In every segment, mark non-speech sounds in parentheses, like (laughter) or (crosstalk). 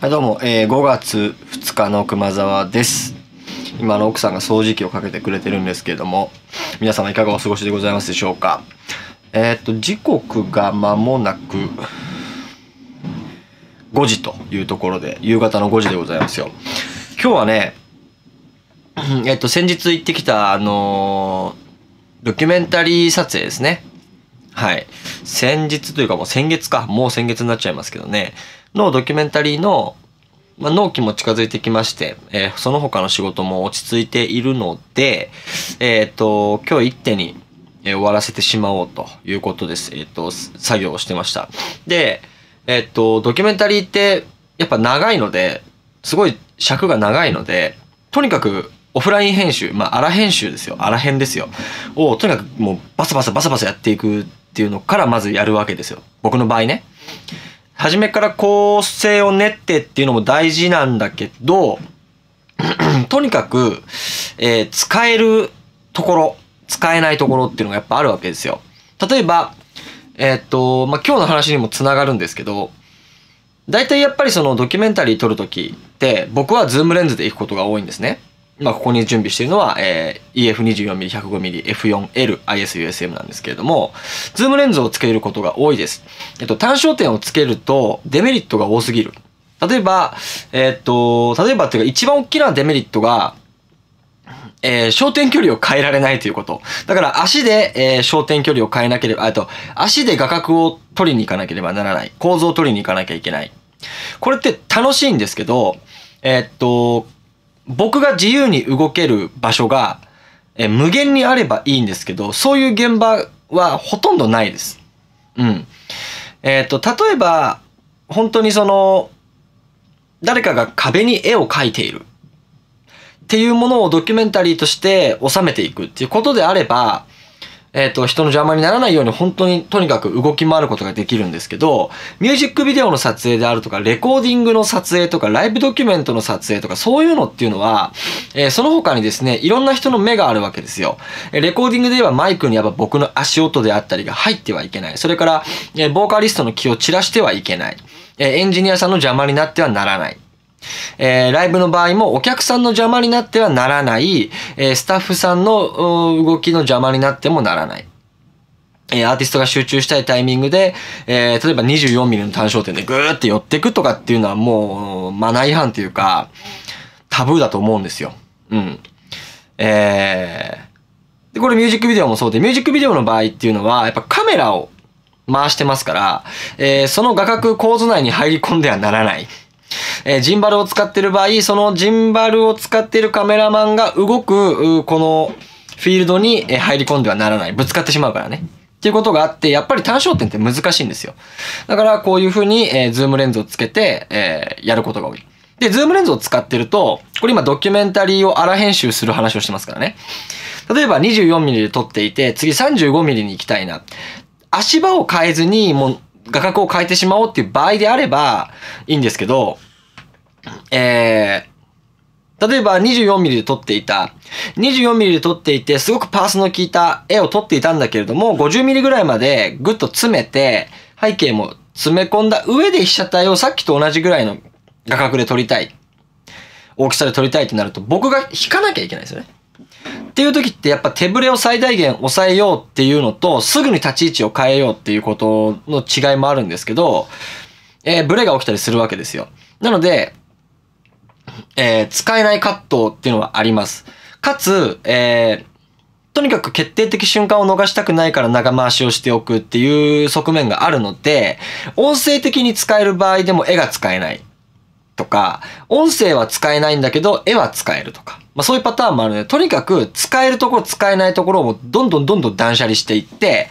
はい、どうも、えー、5月2日の熊沢です。今の奥さんが掃除機をかけてくれてるんですけれども、皆様いかがお過ごしでございますでしょうか。えー、っと、時刻が間もなく5時というところで、夕方の5時でございますよ。今日はね、えっと、先日行ってきた、あのー、ドキュメンタリー撮影ですね。はい。先日というかもう先月か。もう先月になっちゃいますけどね。のドキュメンタリーの、まあ、納期も近づいてきまして、えー、その他の仕事も落ち着いているので、えっ、ー、と、今日一手に、え終わらせてしまおうということです。えっ、と、作業をしてました。で、えっ、と、ドキュメンタリーってやっぱ長いので、すごい尺が長いので、とにかくオフライン編集、まあ、荒編集ですよ。荒編ですよ。を、とにかくもうバサバサバサバサやっていくっていうのからまずやるわけですよ。僕の場合ね。初めから構成を練ってっていうのも大事なんだけど (clears throat) とにかく、えー、使えるところ使えないところっていうのがやっぱあるわけですよ。例えば、えー、っと、まあ、今日の話にもつながるんですけど、大体やっぱりそのドキュメンタリー撮るときって僕はズームレンズで行くことが多いんですね。今ここに準備しているのは、えー、EF24mm105mmF4LISUSM なんですけれども、ズームレンズをつけることが多いです。えっと、単焦点をつけるとデメリットが多すぎる。例えば、えっと、例えばっていうか一番大きなデメリットが、えー、焦点距離を変えられないということ。だから足で、えー、焦点距離を変えなければ、あと、足で画角を取りに行かなければならない。構造を取りに行かなきゃいけない。これって楽しいんですけど、えー、っと、僕が自由に動ける場所が、え無限にあればいいんですけど、そういう現場はほとんどないです。うん。えっ、ー、と、例えば、本当にその、誰かが壁に絵を描いているっていうものをドキュメンタリーとして収めていくっていうことであれば、えっ、ー、と、人の邪魔にならないように本当にとにかく動き回ることができるんですけど、ミュージックビデオの撮影であるとか、レコーディングの撮影とか、ライブドキュメントの撮影とか、そういうのっていうのは、えー、その他にですね、いろんな人の目があるわけですよ。えレコーディングで言えばマイクにやっぱ僕の足音であったりが入ってはいけない。それから、えボーカリストの気を散らしてはいけない。えエンジニアさんの邪魔になってはならない。えー、ライブの場合もお客さんの邪魔になってはならない、えー、スタッフさんの動きの邪魔になってもならない。えアーティストが集中したいタイミングで、えー、例えば24ミリの単焦点でグーって寄ってくとかっていうのはもう、マナー違反というか、タブーだと思うんですよ。うん。えー、で、これミュージックビデオもそうで、ミュージックビデオの場合っていうのは、やっぱカメラを回してますから、えー、その画角構図内に入り込んではならない。えー、ジンバルを使ってる場合、そのジンバルを使ってるカメラマンが動く、このフィールドに入り込んではならない。ぶつかってしまうからね。っていうことがあって、やっぱり単焦点って難しいんですよ。だからこういう風に、えー、ズームレンズをつけて、えー、やることが多い。で、ズームレンズを使ってると、これ今ドキュメンタリーを荒編集する話をしてますからね。例えば 24mm で撮っていて、次 35mm に行きたいな。足場を変えずに、もう画角を変えてしまおうっていう場合であればいいんですけど、えー、例えば 24mm で撮っていた、24mm で撮っていて、すごくパースの効いた絵を撮っていたんだけれども、50mm ぐらいまでぐっと詰めて、背景も詰め込んだ上で被写体をさっきと同じぐらいの画角で撮りたい。大きさで撮りたいってなると、僕が引かなきゃいけないですよね。っていう時ってやっぱ手ぶれを最大限抑えようっていうのとすぐに立ち位置を変えようっていうことの違いもあるんですけど、えー、ブレが起きたりするわけですよ。なので、えー、使えないカットっていうのはあります。かつ、えー、とにかく決定的瞬間を逃したくないから長回しをしておくっていう側面があるので、音声的に使える場合でも絵が使えないとか、音声は使えないんだけど絵は使えるとか。まあ、そういうパターンもあるので、とにかく使えるところ使えないところをどんどんどんどん断捨離していって、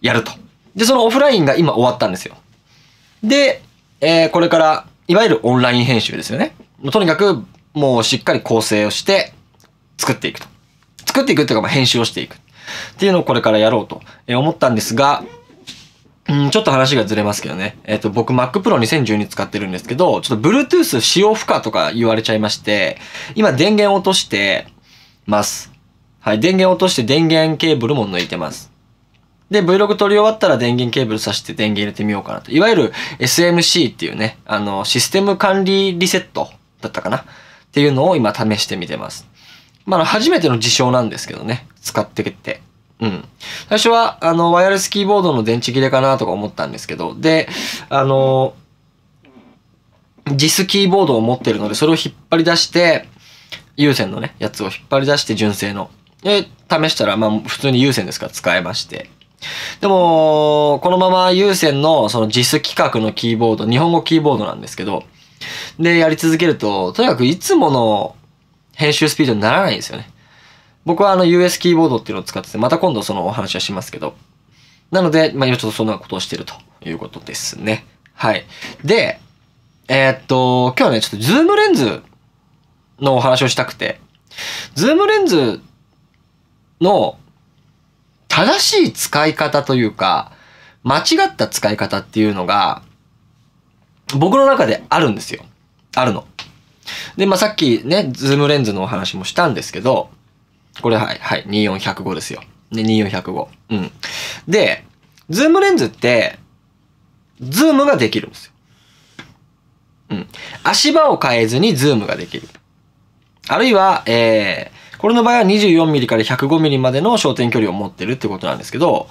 やると。で、そのオフラインが今終わったんですよ。で、えー、これから、いわゆるオンライン編集ですよね。とにかく、もうしっかり構成をして、作っていくと。作っていくっていうか、ま編集をしていく。っていうのをこれからやろうと思ったんですが、うん、ちょっと話がずれますけどね。えっ、ー、と、僕 Mac Pro 2012使ってるんですけど、ちょっと Bluetooth 使用不可とか言われちゃいまして、今電源落としてます。はい、電源落として電源ケーブルも抜いてます。で、Vlog 撮り終わったら電源ケーブル挿して電源入れてみようかなと。いわゆる SMC っていうね、あの、システム管理リセットだったかなっていうのを今試してみてます。まあ、初めての事象なんですけどね、使ってきて。うん。最初は、あの、ワイヤレスキーボードの電池切れかなとか思ったんですけど、で、あの、ジスキーボードを持ってるので、それを引っ張り出して、有線のね、やつを引っ張り出して、純正の。で、試したら、まあ、普通に有線ですから使えまして。でも、このまま有線のその JIS 規格のキーボード、日本語キーボードなんですけど、で、やり続けると、とにかくいつもの編集スピードにならないんですよね。僕はあの US キーボードっていうのを使ってて、また今度そのお話はしますけど。なので、まあ今ちょっとそんなことをしてるということですね。はい。で、えー、っと、今日はね、ちょっとズームレンズのお話をしたくて、ズームレンズの正しい使い方というか、間違った使い方っていうのが、僕の中であるんですよ。あるの。で、まあ、さっきね、ズームレンズのお話もしたんですけど、これはい、はい、24105ですよ。で、24105。うん。で、ズームレンズって、ズームができるんですよ。うん。足場を変えずにズームができる。あるいは、えー、これの場合は 24mm から 105mm までの焦点距離を持ってるってことなんですけど、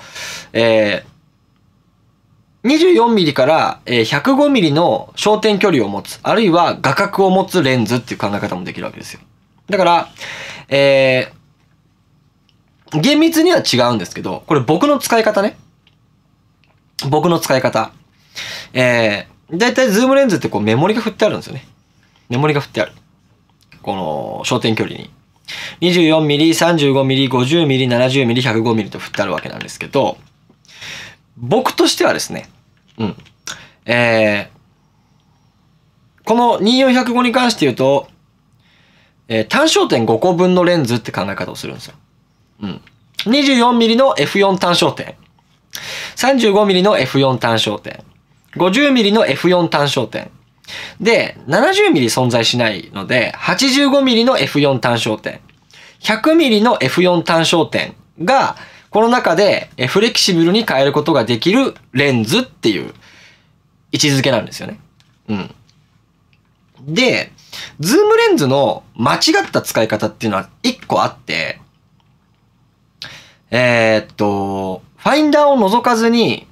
えー、24mm から 105mm の焦点距離を持つ、あるいは画角を持つレンズっていう考え方もできるわけですよ。だから、えー、厳密には違うんですけど、これ僕の使い方ね。僕の使い方。えー、だいたいズームレンズってこうメモリが振ってあるんですよね。メモリが振ってある。この焦点距離に。24mm、35mm、50mm、70mm、105mm と振ってあるわけなんですけど、僕としてはですね、うん。えー、この2 4 0 5に関して言うと、えー、単焦点5個分のレンズって考え方をするんですよ。うん。24mm の F4 単焦点。35mm の F4 単焦点。50mm の F4 単焦点。で、70mm 存在しないので、85mm の F4 単焦点。100mm の F4 単焦点が、この中でフレキシブルに変えることができるレンズっていう位置づけなんですよね。うん。で、ズームレンズの間違った使い方っていうのは1個あって、えー、っと、ファインダーを覗かずに、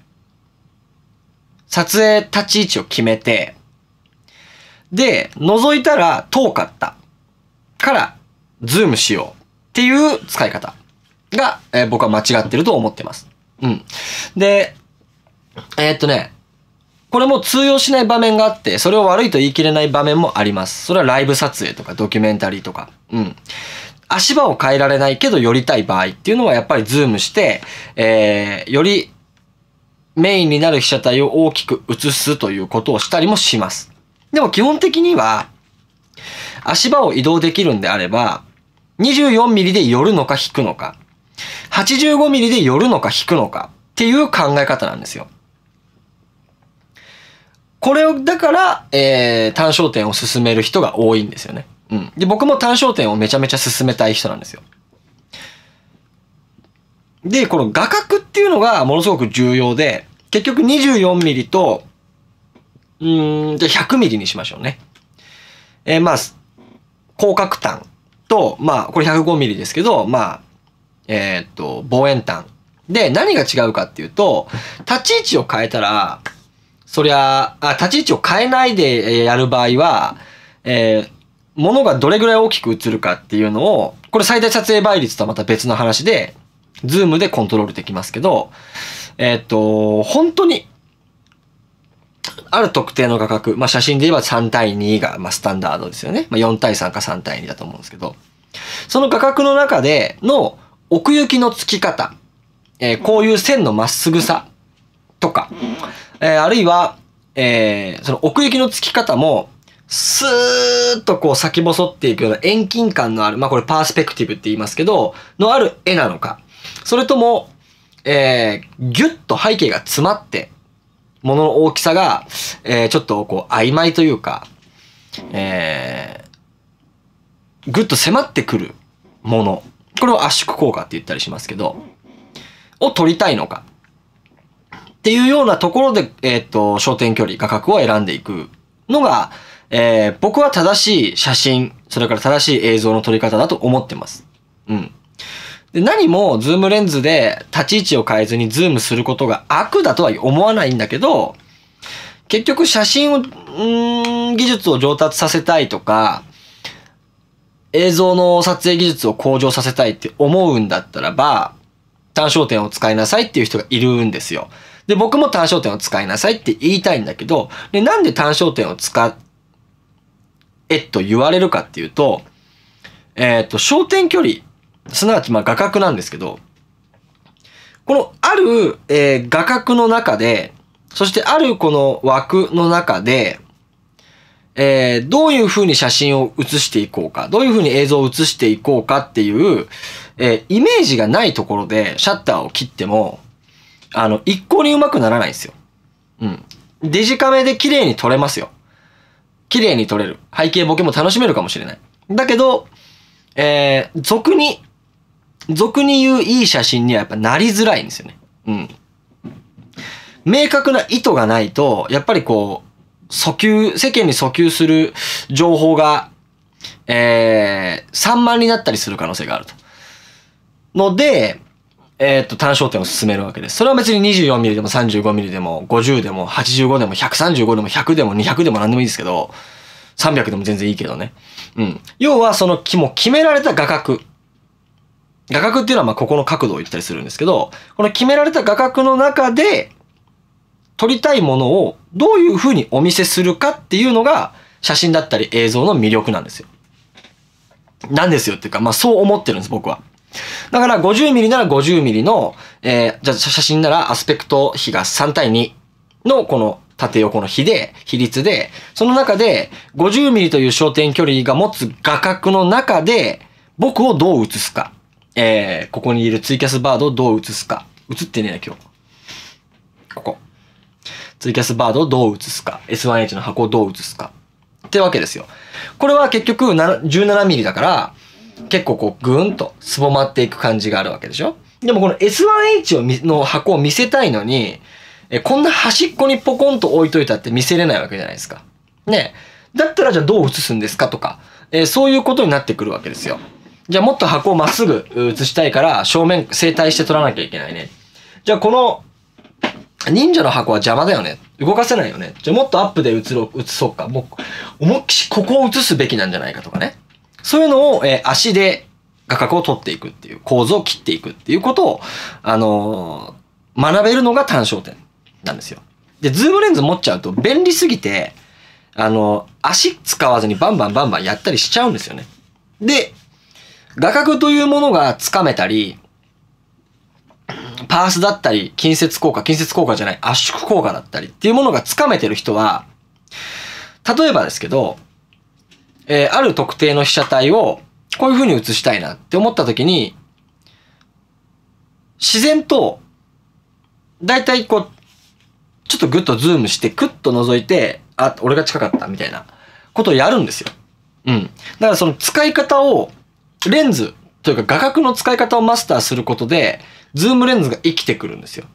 撮影立ち位置を決めて、で、覗いたら遠かった。から、ズームしよう。っていう使い方が、えー、僕は間違ってると思ってます。うん。で、えー、っとね、これも通用しない場面があって、それを悪いと言い切れない場面もあります。それはライブ撮影とかドキュメンタリーとか。うん。足場を変えられないけど寄りたい場合っていうのはやっぱりズームして、えー、よりメインになる被写体を大きく映すということをしたりもします。でも基本的には足場を移動できるんであれば2 4ミリで寄るのか引くのか8 5ミリで寄るのか引くのかっていう考え方なんですよ。これをだから、えー、単焦点を進める人が多いんですよね。うん。で、僕も単焦点をめちゃめちゃ進めたい人なんですよ。で、この画角っていうのがものすごく重要で、結局24ミリと、うん、じゃ100ミリにしましょうね。えー、まあ、広角端と、まあ、これ105ミリですけど、まあ、えー、っと、望遠端。で、何が違うかっていうと、立ち位置を変えたら、そりゃあ、立ち位置を変えないでやる場合は、えー、物がどれぐらい大きく映るかっていうのを、これ最大撮影倍率とはまた別の話で、ズームでコントロールできますけど、えっ、と、本当に、ある特定の画角、まあ写真で言えば3対2が、まあ、スタンダードですよね。まあ、4対3か3対2だと思うんですけど、その画角の中での奥行きのつき方、えー、こういう線のまっすぐさとか、えー、あるいは、えー、その奥行きのつき方も、スーッとこう先細っていくような遠近感のある、まあこれパースペクティブって言いますけど、のある絵なのか、それとも、えー、ギュッと背景が詰まって、ものの大きさが、えー、ちょっとこう曖昧というか、えー、ぐっと迫ってくるもの。これを圧縮効果って言ったりしますけど、を取りたいのか。っていうようなところで、えっ、ー、と、焦点距離、画角を選んでいくのが、えー、僕は正しい写真、それから正しい映像の撮り方だと思ってます。うん。で何もズームレンズで立ち位置を変えずにズームすることが悪だとは思わないんだけど、結局写真を、ん技術を上達させたいとか、映像の撮影技術を向上させたいって思うんだったらば、単焦点を使いなさいっていう人がいるんですよ。で、僕も単焦点を使いなさいって言いたいんだけど、で、なんで単焦点を使えっと言われるかっていうと、えー、っと、焦点距離、すなわちまあ画角なんですけど、このある、えー、画角の中で、そしてあるこの枠の中で、えー、どういうふうに写真を写していこうか、どういうふうに映像を写していこうかっていう、えー、イメージがないところでシャッターを切っても、あの、一向にうまくならないんですよ。うん。デジカメで綺麗に撮れますよ。綺麗に撮れる。背景ボケも楽しめるかもしれない。だけど、えー、俗に、俗に言ういい写真にはやっぱなりづらいんですよね。うん。明確な意図がないと、やっぱりこう、訴求、世間に訴求する情報が、えー、散漫になったりする可能性があると。ので、えー、っと、単焦点を進めるわけです。それは別に 24mm でも 35mm でも50でも85でも135でも100でも200でも何でもいいですけど、300でも全然いいけどね。うん。要はそのもも決められた画角。画角っていうのはまあここの角度を言ったりするんですけど、この決められた画角の中で撮りたいものをどういうふうにお見せするかっていうのが写真だったり映像の魅力なんですよ。なんですよっていうか、まあそう思ってるんです僕は。だから5 0ミリなら5 0ミリの、えー、じゃあ写真ならアスペクト比が3対2のこの縦横の比で、比率で、その中で5 0ミリという焦点距離が持つ画角の中で、僕をどう映すか。えー、ここにいるツイキャスバードをどう映すか。映ってねえな、今日。ここ。ツイキャスバードをどう映すか。S1H の箱をどう映すか。ってわけですよ。これは結局17ミリだから、結構こうグーンとすぼまっていく感じがあるわけでしょでもこの S1H をの箱を見せたいのに、えこんな端っこにポコンと置いといたって見せれないわけじゃないですか。ねだったらじゃあどう映すんですかとか、えそういうことになってくるわけですよ。じゃあもっと箱をまっすぐ写したいから正面、整体して撮らなきゃいけないね。じゃあこの忍者の箱は邪魔だよね。動かせないよね。じゃあもっとアップで映ろう、映そうか。もう、思いっきしここを映すべきなんじゃないかとかね。そういうのを、えー、足で画角を取っていくっていう、構図を切っていくっていうことを、あのー、学べるのが単焦点なんですよ。で、ズームレンズ持っちゃうと便利すぎて、あのー、足使わずにバンバンバンバンやったりしちゃうんですよね。で、画角というものがつかめたり、パースだったり、近接効果、近接効果じゃない、圧縮効果だったりっていうものがつかめてる人は、例えばですけど、えー、ある特定の被写体をこういう風に写したいなって思った時に、自然と、だいたいこう、ちょっとグッとズームして、クッと覗いて、あ、俺が近かったみたいなことをやるんですよ。うん。だからその使い方を、レンズというか画角の使い方をマスターすることで、ズームレンズが生きてくるんですよ。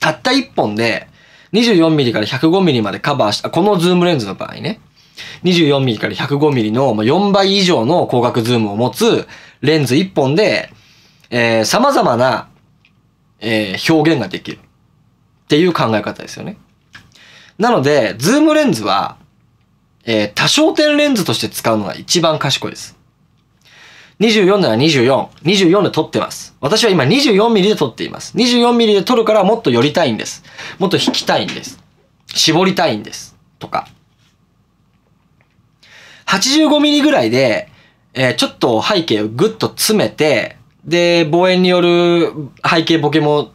たった一本で 24mm から 105mm までカバーした、このズームレンズの場合ね。24ミリから105ミリの4倍以上の光学ズームを持つレンズ1本で、えー、様々な、えー、表現ができるっていう考え方ですよね。なので、ズームレンズは、えー、多焦点レンズとして使うのが一番賢いです。24なら24。24で撮ってます。私は今 24mm で撮っています。24mm で撮るからもっと寄りたいんです。もっと引きたいんです。絞りたいんです。とか。85ミリぐらいで、えー、ちょっと背景をぐっと詰めて、で、望遠による背景ボケも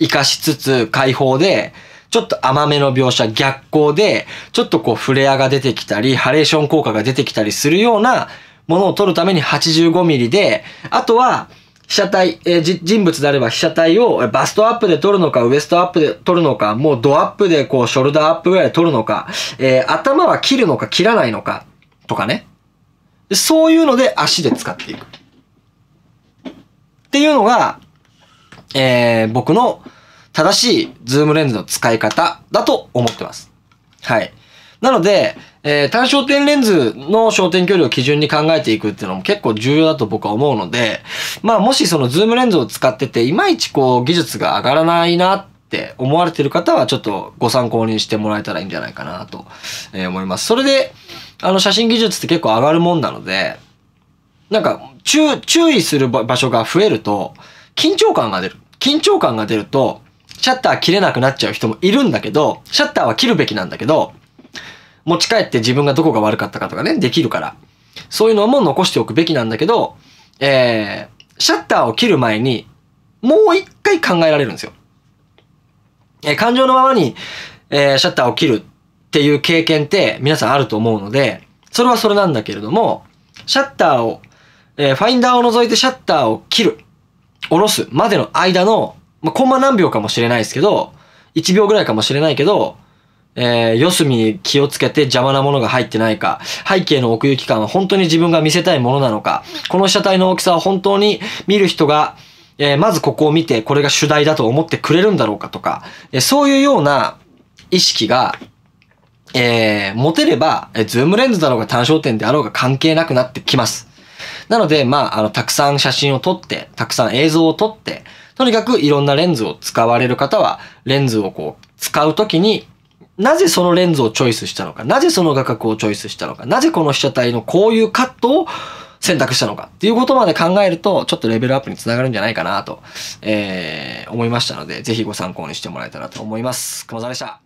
活かしつつ解放で、ちょっと甘めの描写、逆光で、ちょっとこうフレアが出てきたり、ハレーション効果が出てきたりするようなものを撮るために85ミリで、あとは、被写体、えー、人物であれば被写体をバストアップで撮るのか、ウエストアップで撮るのか、もうドアップでこう、ショルダーアップぐらいで撮るのか、えー、頭は切るのか切らないのか、とかね。そういうので足で使っていく。っていうのが、えー、僕の正しいズームレンズの使い方だと思ってます。はい。なので、えー、単焦点レンズの焦点距離を基準に考えていくっていうのも結構重要だと僕は思うので、まあもしそのズームレンズを使ってて、いまいちこう技術が上がらないなって思われてる方はちょっとご参考にしてもらえたらいいんじゃないかなと思います。それで、あの写真技術って結構上がるもんなので、なんか注注意する場所が増えると、緊張感が出る。緊張感が出ると、シャッター切れなくなっちゃう人もいるんだけど、シャッターは切るべきなんだけど、持ち帰って自分がどこが悪かったかとかね、できるから。そういうのも残しておくべきなんだけど、えー、シャッターを切る前に、もう一回考えられるんですよ。えー、感情のままに、えー、シャッターを切るっていう経験って皆さんあると思うので、それはそれなんだけれども、シャッターを、えー、ファインダーを除いてシャッターを切る、下ろすまでの間の、まあ、コンマ何秒かもしれないですけど、1秒ぐらいかもしれないけど、えー、四隅に気をつけて邪魔なものが入ってないか、背景の奥行き感は本当に自分が見せたいものなのか、この被写体の大きさは本当に見る人が、えー、まずここを見てこれが主題だと思ってくれるんだろうかとか、えー、そういうような意識が、えー、持てれば、えー、ズームレンズだろうが単焦点であろうが関係なくなってきます。なので、まあ、あの、たくさん写真を撮って、たくさん映像を撮って、とにかくいろんなレンズを使われる方は、レンズをこう、使うときになぜそのレンズをチョイスしたのか、なぜその画角をチョイスしたのか、なぜこの被写体のこういうカットを選択したのかっていうことまで考えると、ちょっとレベルアップにつながるんじゃないかなと、えー、思いましたので、ぜひご参考にしてもらえたらと思います。熊沢でした。